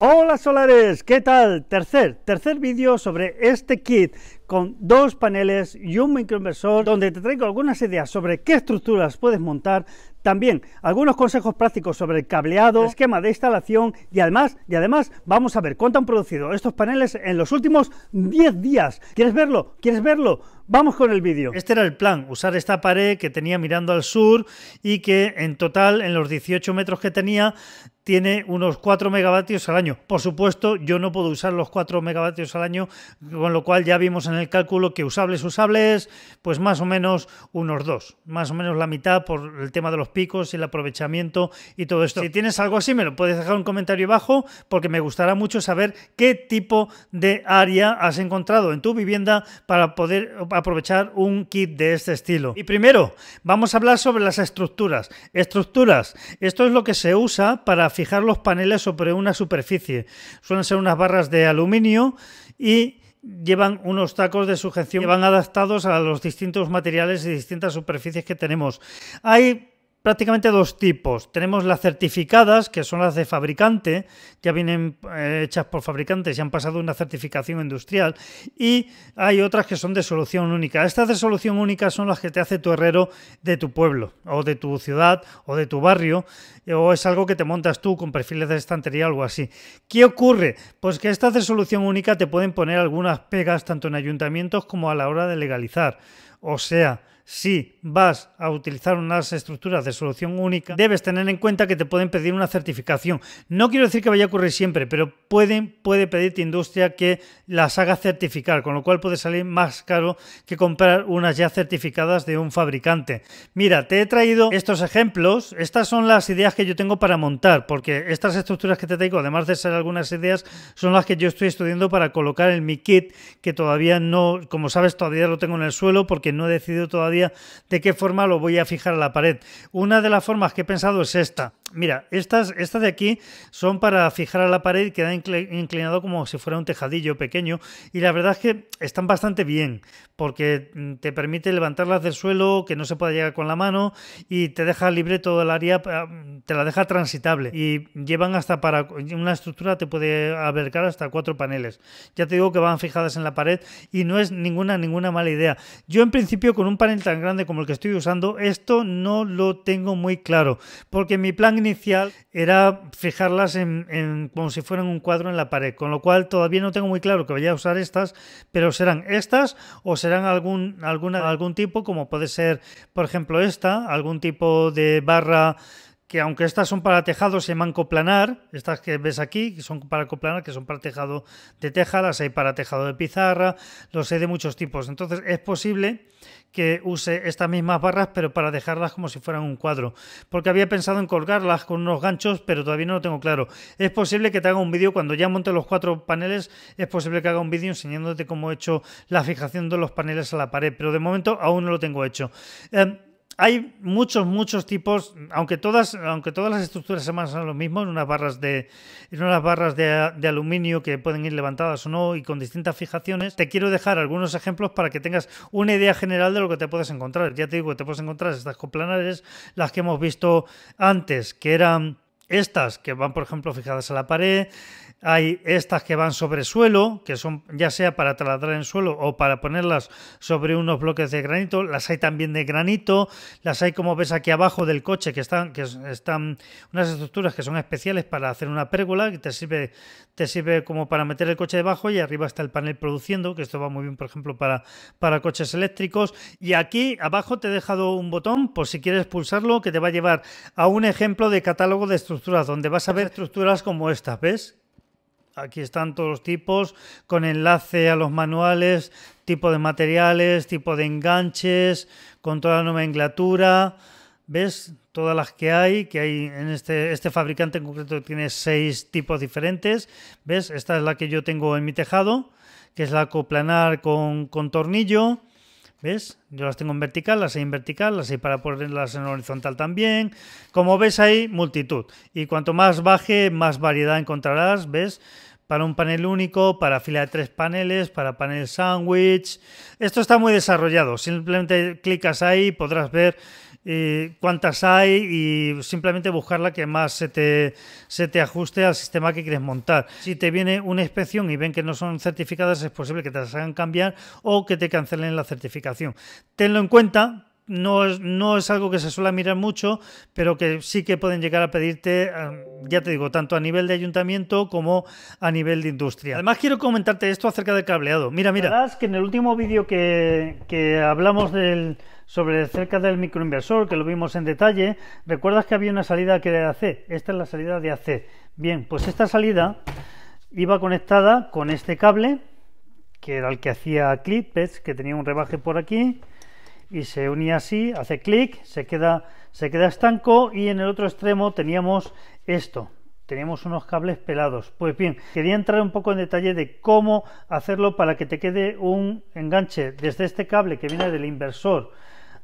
Hola solares, ¿qué tal? Tercer, tercer vídeo sobre este kit con dos paneles y un microinversor donde te traigo algunas ideas sobre qué estructuras puedes montar, también algunos consejos prácticos sobre el cableado, esquema de instalación y además, y además vamos a ver cuánto han producido estos paneles en los últimos 10 días. ¿Quieres verlo? ¿Quieres verlo? Vamos con el vídeo. Este era el plan, usar esta pared que tenía mirando al sur y que en total en los 18 metros que tenía tiene unos 4 megavatios al año. Por supuesto, yo no puedo usar los 4 megavatios al año, con lo cual ya vimos en el el cálculo que usables, usables, pues más o menos unos dos, más o menos la mitad por el tema de los picos y el aprovechamiento y todo esto. Si tienes algo así, me lo puedes dejar un comentario abajo porque me gustará mucho saber qué tipo de área has encontrado en tu vivienda para poder aprovechar un kit de este estilo. Y primero, vamos a hablar sobre las estructuras. Estructuras, esto es lo que se usa para fijar los paneles sobre una superficie. Suelen ser unas barras de aluminio y llevan unos tacos de sujeción que van adaptados a los distintos materiales y distintas superficies que tenemos. Hay prácticamente dos tipos. Tenemos las certificadas, que son las de fabricante, ya vienen eh, hechas por fabricantes y han pasado una certificación industrial. Y hay otras que son de solución única. Estas de solución única son las que te hace tu herrero de tu pueblo, o de tu ciudad, o de tu barrio, o es algo que te montas tú con perfiles de estantería o algo así. ¿Qué ocurre? Pues que estas de solución única te pueden poner algunas pegas tanto en ayuntamientos como a la hora de legalizar. O sea, si vas a utilizar unas estructuras de solución única, debes tener en cuenta que te pueden pedir una certificación. No quiero decir que vaya a ocurrir siempre, pero pueden, puede pedirte industria que las haga certificar, con lo cual puede salir más caro que comprar unas ya certificadas de un fabricante. Mira, te he traído estos ejemplos. Estas son las ideas que yo tengo para montar, porque estas estructuras que te traigo, además de ser algunas ideas, son las que yo estoy estudiando para colocar en mi kit, que todavía no, como sabes, todavía lo tengo en el suelo porque no he decidido todavía de qué forma lo voy a fijar a la pared. Una de las formas que he pensado es esta. Mira, estas, estas de aquí son para fijar a la pared que inclinado como si fuera un tejadillo pequeño y la verdad es que están bastante bien porque mm, te permite levantarlas del suelo, que no se pueda llegar con la mano y te deja libre todo el área, ah, te la deja transitable y llevan hasta para una estructura te puede albergar hasta cuatro paneles. Ya te digo que van fijadas en la pared y no es ninguna, ninguna mala idea. Yo en principio con un panel tan grande como el que estoy usando, esto no lo tengo muy claro porque mi plan inicial era fijarlas en, como si fueran un cuadro en la pared, con lo cual todavía no tengo muy claro que vaya a usar estas, pero serán estas o serán algún, alguna, algún tipo, como puede ser, por ejemplo, esta, algún tipo de barra que aunque estas son para tejado, se llaman coplanar, estas que ves aquí, que son para coplanar, que son para tejado de teja, las hay para tejado de pizarra, los hay de muchos tipos. Entonces es posible que use estas mismas barras, pero para dejarlas como si fueran un cuadro. Porque había pensado en colgarlas con unos ganchos, pero todavía no lo tengo claro. Es posible que te haga un vídeo, cuando ya monte los cuatro paneles, es posible que haga un vídeo enseñándote cómo he hecho la fijación de los paneles a la pared, pero de momento aún no lo tengo hecho. Em, hay muchos, muchos tipos, aunque todas, aunque todas las estructuras son lo mismo, en unas barras de, en unas barras de, de, aluminio que pueden ir levantadas o no y con distintas fijaciones, te quiero dejar algunos ejemplos para que tengas una idea general de lo que te puedes encontrar. Ya te digo, te puedes encontrar estas coplanares, las que hemos visto antes, que eran estas que van, por ejemplo, fijadas a la pared, hay estas que van sobre suelo, que son ya sea para trasladar en suelo o para ponerlas sobre unos bloques de granito, las hay también de granito, las hay como ves aquí abajo del coche, que están, que están unas estructuras que son especiales para hacer una pérgola, que te sirve, te sirve como para meter el coche debajo y arriba está el panel produciendo, que esto va muy bien, por ejemplo, para, para coches eléctricos. Y aquí abajo te he dejado un botón, por si quieres pulsarlo, que te va a llevar a un ejemplo de catálogo de estructuras donde vas a ver estructuras como esta, ¿ves? Aquí están todos los tipos, con enlace a los manuales, tipo de materiales, tipo de enganches, con toda la nomenclatura. ¿Ves? Todas las que hay, que hay en este, este fabricante en concreto tiene seis tipos diferentes. ¿Ves? Esta es la que yo tengo en mi tejado, que es la coplanar con tornillo. ¿Ves? Yo las tengo en vertical, las hay en vertical, las hay para ponerlas en horizontal también. Como ves ahí multitud. Y cuanto más baje, más variedad encontrarás, ¿ves? Para un panel único, para fila de tres paneles, para panel sandwich. Esto está muy desarrollado. Simplemente clicas ahí y podrás ver eh, cuántas hay y simplemente buscar la que más se te, se te ajuste al sistema que quieres montar. Si te viene una inspección y ven que no son certificadas, es posible que te las hagan cambiar o que te cancelen la certificación. Tenlo en cuenta, no es, no es, algo que se suele mirar mucho, pero que sí que pueden llegar a pedirte, eh, ya te digo, tanto a nivel de ayuntamiento como a nivel de industria. Además, quiero comentarte esto acerca del cableado. Mira, mira. que en el último vídeo que, que hablamos del, sobre cerca del microinversor, que lo vimos en detalle, recuerdas que había una salida que era AC, esta es la salida de AC. Bien, pues esta salida iba conectada con este cable, que era el que hacía clips, que tenía un rebaje por aquí, y se unía así, hace clic, se queda, se queda estanco, y en el otro extremo teníamos esto, tenemos unos cables pelados. Pues bien, quería entrar un poco en detalle de cómo hacerlo para que te quede un enganche desde este cable que viene del inversor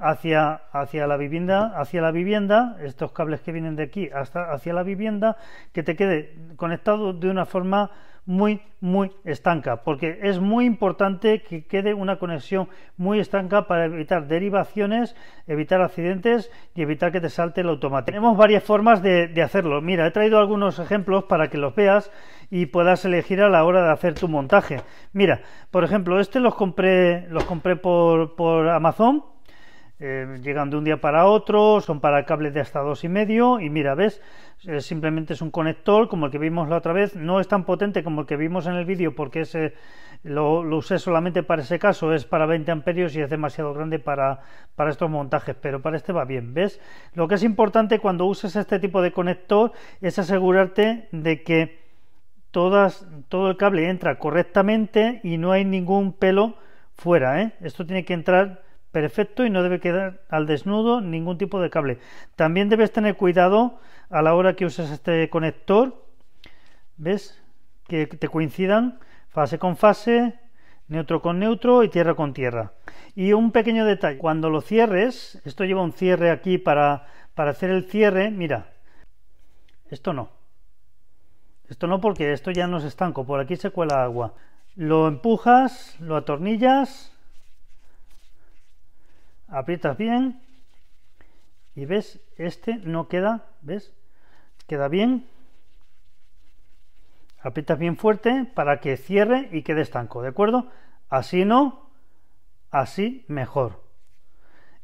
hacia, hacia la vivienda, hacia la vivienda, estos cables que vienen de aquí hasta hacia la vivienda, que te quede conectado de una forma muy, muy estanca, porque es muy importante que quede una conexión muy estanca para evitar derivaciones, evitar accidentes y evitar que te salte el automático. Tenemos varias formas de, hacerlo. Mira, he traído algunos ejemplos para que los veas y puedas elegir a la hora de hacer tu montaje. Mira, por ejemplo, este los compré, los compré por, por Amazon eh, llegan de un día para otro, son para cables de hasta dos y medio y mira, ves, simplemente es un conector como el que vimos la otra vez, no es tan potente como el que vimos en el vídeo porque ese lo, usé solamente para ese caso, es para 20 amperios y es demasiado grande para, para estos montajes, pero para este va bien, ¿ves? Lo que es importante cuando uses este tipo de conector es asegurarte de que todas, todo el cable entra correctamente y no hay ningún pelo fuera, ¿eh? Esto tiene que entrar perfecto y no debe quedar al desnudo ningún tipo de cable. También debes tener cuidado a la hora que uses este conector, ¿ves? Que te coincidan fase con fase, neutro con neutro y tierra con tierra. Y un pequeño detalle, cuando lo cierres, esto lleva un cierre aquí para, para hacer el cierre, mira, esto no. Esto no porque esto ya no es estanco, por aquí se cuela agua. Lo empujas, lo atornillas aprietas bien y ves, este no queda, ¿ves? Queda bien. Aprietas bien fuerte para que cierre y quede estanco, ¿de acuerdo? Así no, así mejor.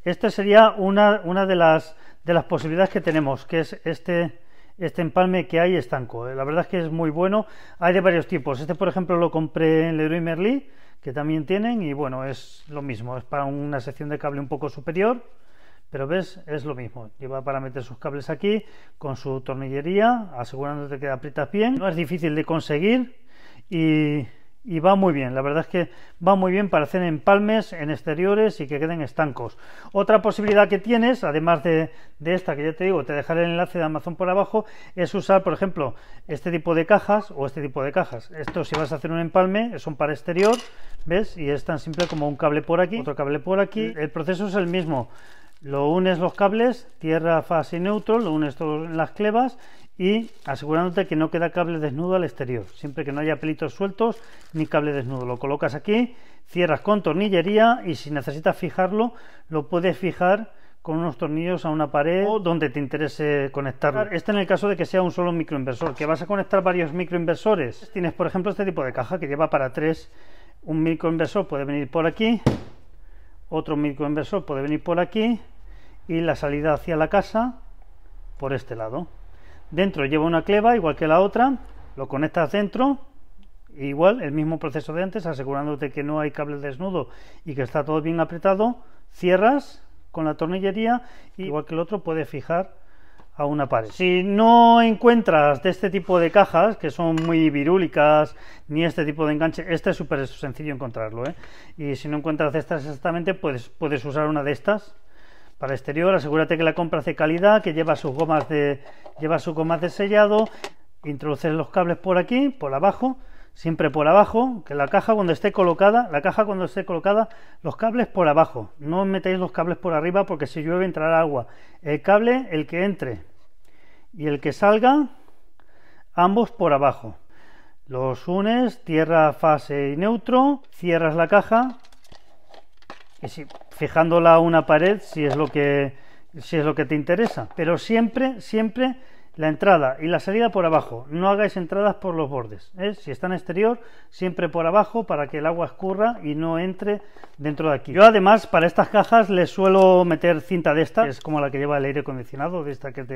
Esta sería una, una de, las, de las posibilidades que tenemos, que es este, este empalme que hay estanco. La verdad es que es muy bueno. Hay de varios tipos. Este, por ejemplo, lo compré en Leroy Merlin que también tienen y bueno, es lo mismo, es para una sección de cable un poco superior, pero ves, es lo mismo, lleva para meter sus cables aquí con su tornillería, asegurándote que aprietas bien, no es difícil de conseguir y y va muy bien. La verdad es que va muy bien para hacer empalmes en exteriores y que queden estancos. Otra posibilidad que tienes, además de, esta que ya te digo, te dejaré el enlace de Amazon por abajo, es usar, por ejemplo, este tipo de cajas o este tipo de cajas. Esto si vas a hacer un empalme son para exterior, ¿ves? Y es tan simple como un cable por aquí, otro cable por aquí. El proceso es el mismo. Lo unes los cables, tierra, fase y neutro, lo unes todos en las clevas y asegurándote que no queda cable desnudo al exterior, siempre que no haya pelitos sueltos ni cable desnudo. Lo colocas aquí, cierras con tornillería y si necesitas fijarlo, lo puedes fijar con unos tornillos a una pared o donde te interese conectarlo. Este en el caso de que sea un solo microinversor, que vas a conectar varios microinversores. Tienes, por ejemplo, este tipo de caja que lleva para tres. Un microinversor puede venir por aquí, otro microinversor puede venir por aquí y la salida hacia la casa por este lado. Dentro lleva una cleva igual que la otra, lo conectas dentro, igual el mismo proceso de antes, asegurándote que no hay cable desnudo y que está todo bien apretado, cierras con la tornillería igual que el otro puedes fijar a una pared. Si no encuentras de este tipo de cajas, que son muy virúlicas, ni este tipo de enganche, este es súper sencillo encontrarlo. ¿eh? Y si no encuentras de estas exactamente, puedes puedes usar una de estas para exterior, asegúrate que la compra hace calidad, que lleva sus gomas de, lleva de sellado, introduces los cables por aquí, por abajo, siempre por abajo, que la caja cuando esté colocada, la caja cuando esté colocada, los cables por abajo, no metáis los cables por arriba porque si llueve entrará agua. El cable, el que entre y el que salga, ambos por abajo. Los unes, tierra, fase y neutro, cierras la caja, si, fijándola a una pared si es lo que si es lo que te interesa, pero siempre siempre la entrada y la salida por abajo. No hagáis entradas por los bordes. ¿eh? Si está en exterior, siempre por abajo para que el agua escurra y no entre dentro de aquí. Yo además para estas cajas les suelo meter cinta de esta, que es como la que lleva el aire acondicionado, de esta que es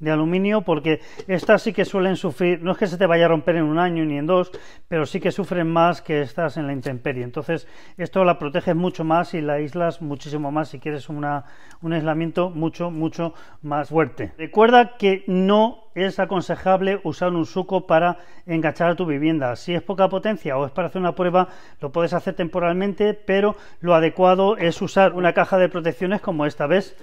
de, aluminio, porque estas sí que suelen sufrir, no es que se te vaya a romper en un año ni en dos, pero sí que sufren más que estas en la intemperie. Entonces esto la protege mucho más y la aíslas muchísimo más si quieres una, un aislamiento mucho, mucho más fuerte. Recuerda que no es aconsejable usar un suco para enganchar a tu vivienda. Si es poca potencia o es para hacer una prueba, lo puedes hacer temporalmente, pero lo adecuado es usar una caja de protecciones como esta, vez: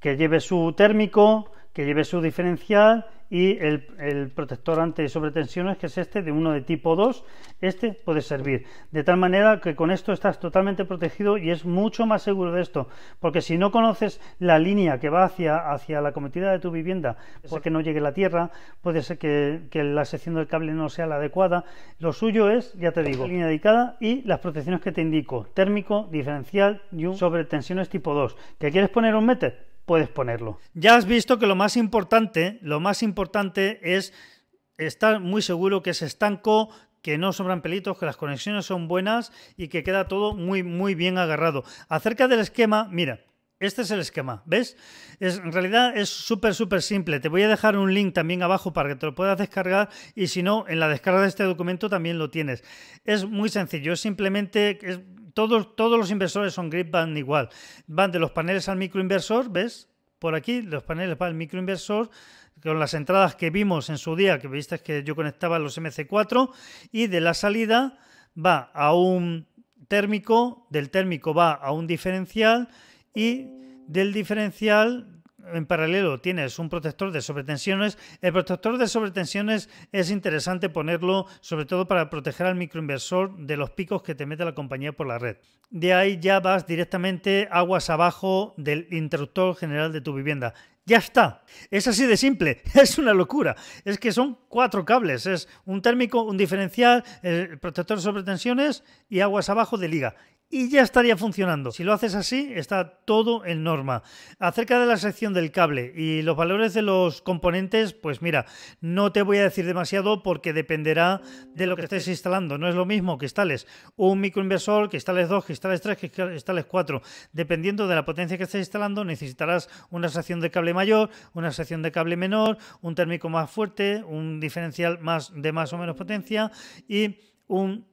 Que lleve su térmico, que lleve su diferencial y el, protector ante sobretensiones, que es este de uno de tipo 2, este puede servir. De tal manera que con esto estás totalmente protegido y es mucho más seguro de esto, porque si no conoces la línea que va hacia, hacia la cometida de tu vivienda, puede que no llegue la tierra, puede ser que, que, la sección del cable no sea la adecuada, lo suyo es, ya te digo, línea dedicada y las protecciones que te indico, térmico, diferencial y un sobre tensiones tipo 2. ¿Que quieres poner un meter? puedes ponerlo. Ya has visto que lo más importante, lo más importante es estar muy seguro que es estanco, que no sobran pelitos, que las conexiones son buenas y que queda todo muy, muy bien agarrado. Acerca del esquema, mira, este es el esquema, ¿ves? en realidad es súper, súper simple. Te voy a dejar un link también abajo para que te lo puedas descargar y si no, en la descarga de este documento también lo tienes. Es muy sencillo, es simplemente todos, los inversores son grid van igual. Van de los paneles al microinversor, ¿ves? Por aquí, los paneles para el microinversor, con las entradas que vimos en su día, que viste que yo conectaba los MC4, y de la salida va a un térmico, del térmico va a un diferencial, y del diferencial en paralelo tienes un protector de sobretensiones. El protector de sobretensiones es interesante ponerlo sobre todo para proteger al microinversor de los picos que te mete la compañía por la red. De ahí ya vas directamente aguas abajo del interruptor general de tu vivienda. Ya está. Es así de simple. Es una locura. Es que son cuatro cables. Es un térmico, un diferencial, el protector de sobretensiones y aguas abajo de liga y ya estaría funcionando. Si lo haces así, está todo en norma. Acerca de la sección del cable y los valores de los componentes, pues mira, no te voy a decir demasiado porque dependerá de lo que estés instalando. No es lo mismo que instales un microinversor, que instales dos, que instales tres, que instales cuatro. Dependiendo de la potencia que estés instalando, necesitarás una sección de cable mayor, una sección de cable menor, un térmico más fuerte, un diferencial más de más o menos potencia y un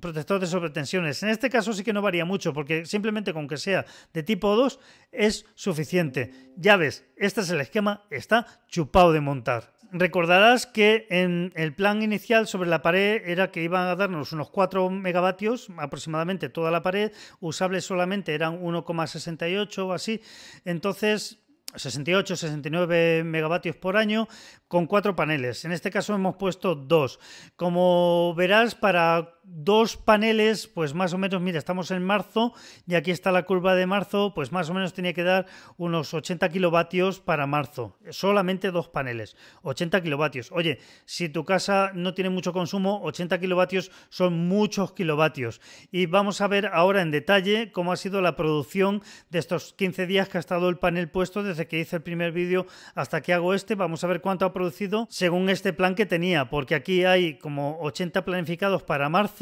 protector de sobretensiones. En este caso sí que no varía mucho, porque simplemente con que sea de tipo 2 es suficiente. Ya ves, este es el esquema, está chupado de montar. Recordarás que en el plan inicial sobre la pared era que iban a darnos unos 4 megavatios aproximadamente toda la pared, usables solamente eran 1,68 o así. Entonces, 68, 69 megavatios por año con cuatro paneles. En este caso hemos puesto dos. Como verás, para dos paneles, pues más o menos, mira, estamos en marzo y aquí está la curva de marzo, pues más o menos tenía que dar unos 80 kilovatios para marzo. Solamente dos paneles, 80 kilovatios. Oye, si tu casa no tiene mucho consumo, 80 kilovatios son muchos kilovatios. Y vamos a ver ahora en detalle cómo ha sido la producción de estos 15 días que ha estado el panel puesto desde que hice el primer vídeo hasta que hago este. Vamos a ver cuánto ha producido según este plan que tenía, porque aquí hay como 80 planificados para marzo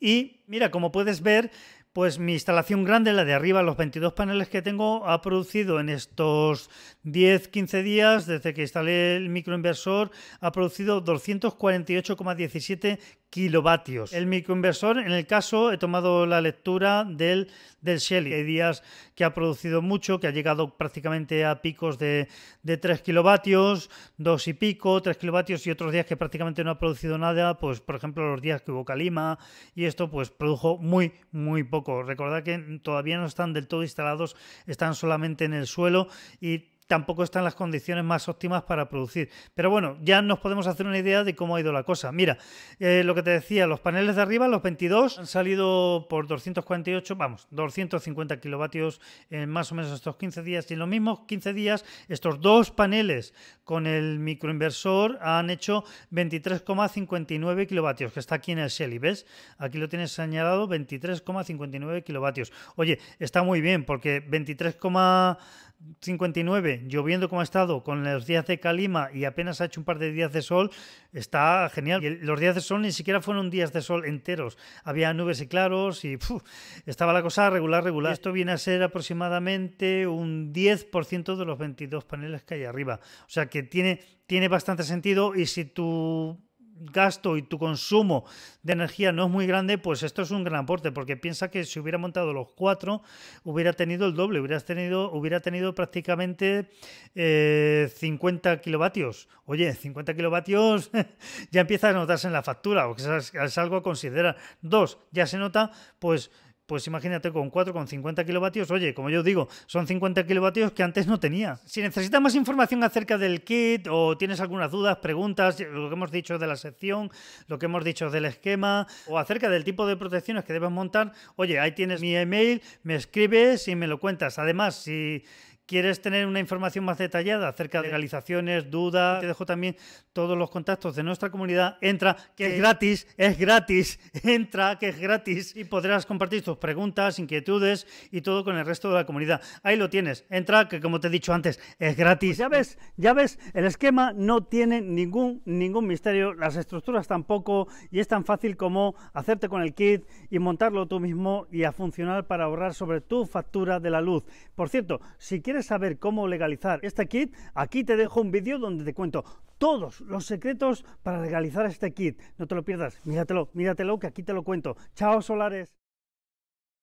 y mira, como puedes ver, pues mi instalación grande, la de arriba, los 22 paneles que tengo, ha producido en estos 10-15 días, desde que instalé el microinversor, ha producido 248,17 kilovatios. El microinversor, en el caso, he tomado la lectura del, del Shelly. Hay días que ha producido mucho, que ha llegado prácticamente a picos de, 3 kilovatios, 2 y pico, 3 kilovatios y otros días que prácticamente no ha producido nada, pues por ejemplo los días que hubo Calima y esto pues produjo muy, muy poco. Recordad que todavía no están del todo instalados, están solamente en el suelo y tampoco están las condiciones más óptimas para producir. Pero bueno, ya nos podemos hacer una idea de cómo ha ido la cosa. Mira, eh, lo que te decía, los paneles de arriba, los 22, han salido por 248, vamos, 250 kilovatios en más o menos estos 15 días. Y en los mismos 15 días, estos dos paneles con el microinversor han hecho 23,59 kilovatios, que está aquí en el Shelly, ¿ves? Aquí lo tienes señalado, 23,59 kilovatios. Oye, está muy bien, porque 23, 59, lloviendo como ha estado, con los días de calima y apenas ha hecho un par de días de sol, está genial. los días de sol ni siquiera fueron días de sol enteros. Había nubes y claros y estaba la cosa regular, regular. Esto viene a ser aproximadamente un 10% de los 22 paneles que hay arriba. O sea que tiene, tiene bastante sentido y si tu gasto y tu consumo de energía no es muy grande, pues esto es un gran aporte, porque piensa que si hubiera montado los cuatro, hubiera tenido el doble, hubieras tenido, hubiera tenido prácticamente 50 eh, kilovatios. Oye, 50 kilovatios ya empieza a notarse en la factura, o que es algo a considerar. Dos, ya se nota, pues pues imagínate con 4, con 50 kilovatios, oye, como yo digo, son 50 kilovatios que antes no tenía. Si necesitas más información acerca del kit o tienes algunas dudas, preguntas, lo que hemos dicho de la sección, lo que hemos dicho del esquema o acerca del tipo de protecciones que debes montar, oye, ahí tienes mi email, me escribes y me lo cuentas. Además, si ¿Quieres tener una información más detallada acerca de realizaciones, dudas? Te dejo también todos los contactos de nuestra comunidad. Entra, que es gratis, es gratis, entra, que es gratis y podrás compartir tus preguntas, inquietudes y todo con el resto de la comunidad. Ahí lo tienes, entra, que como te he dicho antes, es gratis. Pues ya ves, ya ves, el esquema no tiene ningún, ningún misterio, las estructuras tampoco y es tan fácil como hacerte con el kit y montarlo tú mismo y a funcionar para ahorrar sobre tu factura de la luz. Por cierto, si quieres saber cómo legalizar este kit, aquí te dejo un vídeo donde te cuento todos los secretos para legalizar este kit. No te lo pierdas, míratelo, míratelo que aquí te lo cuento. Chao solares.